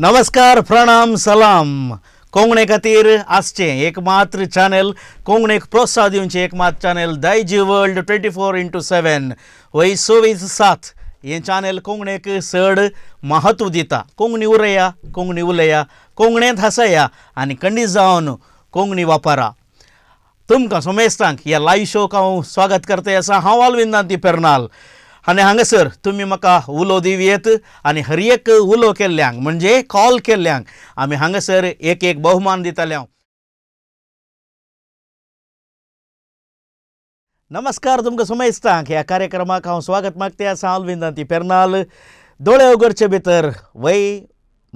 नमस्कार प्रणाम सलाम कोंगणे खातीर आसचें एकमात्र चॅनल कोंकणेक प्रोत्साहन दिवचें एकमात्र चॅनल दायजी world twenty four into seven वय सव्वीस सात हें चॅनल कोंकणेक चड महत्व दिता कोंकणी उरया कोंकणी उलया कोंकणेंत हसया आनी कंडी जावन कोंकणी वापरा तुमकां सोमेस्तांक ह्या लायव्ह शोक हांव स्वागत करता आसा हांव आल्विंदांती पेर्नाल आणि हांगासर तुम्ही म्हाका उलो दिवयेत आणि हर एक उलो केल्ल्यांक म्हणजे कॉल केल्ल्यांक आम्ही हांगासर एक एक बहुमान दिताले नमस्कार तुमकां समजता ह्या कार्यक्रमाक हांव स्वागत मागते आसा हांव विंदांती पेर्नाल दोळे उगडचे भितर वय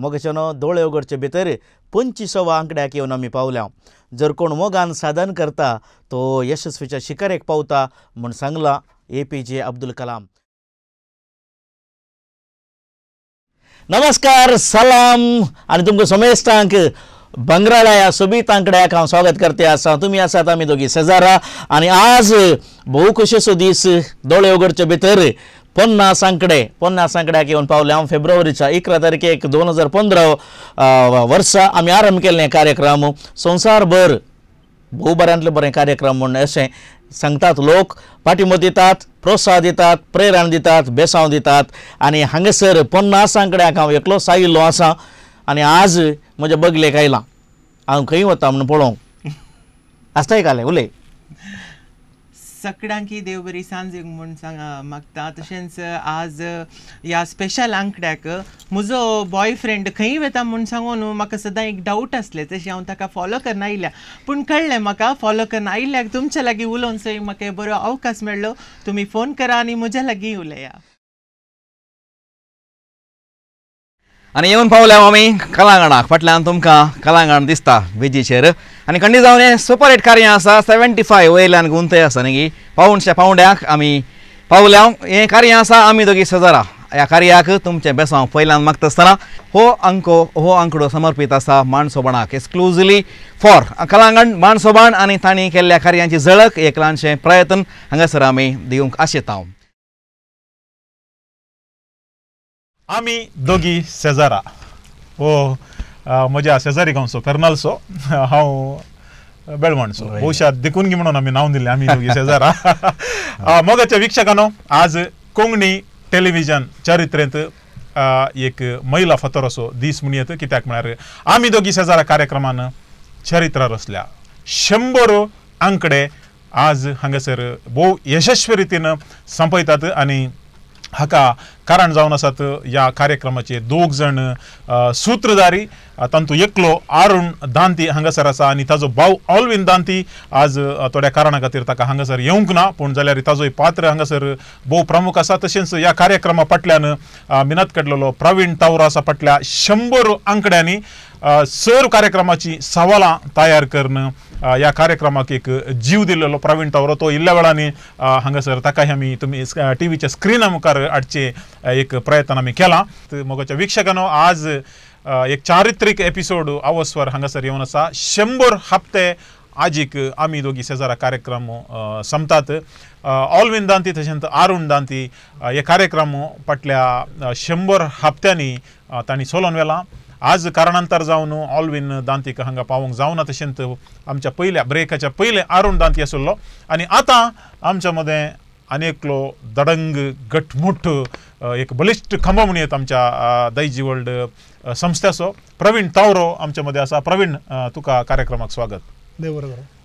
मोगचेनो दोळे उगडचे भितर पंचवीसवा आंकड्याक येवन आम्ही पावल्या जर कोण मोगान साधन करता तो यशस्वीच्या शिकारेक पावता म्हूण सांगलां ए पी जे अब्दुल कलाम नमस्कार सलाम आणि तुमकां समेस्टांक बंगराळा या सोबितांकड्याक हांव स्वागत करते आसा तुम्ही आसात आमी दोगी शेजारा आनी आज भोव दिस दीस दोळे भीतर भितर पन्नासांकडे पन्नासांकड्याक येवन पावले हांव फेब्रुवारीच्या इकरा तारखेक दोन हजार पंधरा वर्सा आम्ही आरंभ केले कार्यक्रम संसारभर भोव बऱ्यांतले बरें कार्यक्रम म्हणून असे सांगतात लोक पाठिंबो देतात प्रोत्साहन दितात प्रेरण दितात बेसांव दितात आनी हांगासर पन्नास आंकड्याक हांव एकलोच आयिल्लो आसा आनी आज म्हज्या बगलेक आयलां हांव खंय वता म्हूण पळोवंक आसताय काले उलय सगळ्यांकी देव बरी सांज म्हूण सांग मागता तशेंच आज ह्या स्पेशल आंकड्याक म्हजो बॉयफ्रेंड खंय वता म्हूण न्हू म्हाका सदां एक डावट असले तशें हांव ताका फॉलो करना आयल्या पूण कळ्ळें म्हाका फॉलो करना आयल्याक तुमच्या लागीं उलोवन सय म्हाका बरो अवकाश मेळ्ळो तुमी फोन करा आनी म्हज्या लागीं उलया आनी येवन पावल्या आमी कलांगणाक फाटल्यान तुमकां कलांगण दिसता वेजीचेर आणि खंडी जावन सुपर हिट कार्य आसा सेवेंटी फाय वयल्यान गुंत आसा न्ही पावंडशा पावंड्याक आम्ही पावल्या हें कार्य आसा आम्ही दोगी सजारा या कार्याक तुमच्या बेसांव पयल्यान मागता असताना हो अंको हो अंकडो समर्पित आसा माणसोबाणाक एक्सक्लुझिवली फॉर कलांगण माणसोबाण आणि तांणी केल्ल्या कार्यांची झळक एक ल्हानशें प्रयत्न हंगासर आमी दिवंक आशित हांव आमी दोगी शेजारा हो म्हज्या शेजारी गांवचो पेर्नालचो हांव बेळवणचो बहुशा देखून गी म्हणून आमी नांव दिलें आमी शेजारा मोगाच्या विक्षकांनो आज कोंकणी टेलिव्हिजन चरित्रेंत एक महिला फतर असो दीस म्हण येत कित्याक म्हळ्यार आमी दोगी शेजारा कार्यक्रमान चरित्रार असल्या शंबर आंकडे आज हांगासर भोव यशस्वी रितीन संपयतात आनी हाका कारण जाऊन असत या कार्यक्रमाचे दोघ जण सूत्रधारी तंतू एकलो अरुण दांती हांगासर आसा आनी ताजो भाऊ ऑलविन दांती आज थोड्या कारणा खातीर ताका हांगासर येवंक ना पूण जाल्यार ताजोय पात्र हांगासर भोव प्रमुख असा तसेच या कार्यक्रमा फाटल्यान मिनत काढलेलो प्रवीण तावरो आसा फाटल्या शंभर आंकड्यांनी सर कार्यक्रमाची सवाला तयार करणं या कार्यक्रमाक एक दिलेलो प्रवीण तवरो तो इल्ल्या ಇಲ್ಲ ವೇಳಾನಿ ताका आम्ही तुम्ही टी व्हीच्या स्क्रीना मुखार हाडचे एक प्रयत्न आम्ही केला मोगाच्या वीक्षकानो आज एक चारित्रीक एपिसोड आवस्वर हांगासर येऊन असा शंभर हप्ते आजीक आम्ही दोघी शेजारा कार्यक्रम संपतात ऑलविन दांती तशेंत आरुण दांती हे कार्यक्रम फाटल्या शंभर हप्त्यांनी ताणी सोलोन व्हेला आज कारणांतर जाऊन ऑलवीन दांतीक हांगा जाऊन जाऊना तशेंच आमच्या पहिल्या ब्रेकाच्या पहिले अरुण दांती असलो आणि आता आमच्या मध्ये अनेकलो दडंग गटमुठ एक बलिश्ट खंब म्हणून येत आमच्या दैजी वर्ल्ड संस्थेचो प्रवीण तावरो आमच्या मध्ये असा प्रवीण तुका कार्यक्रमाक स्वागत देव बरोबर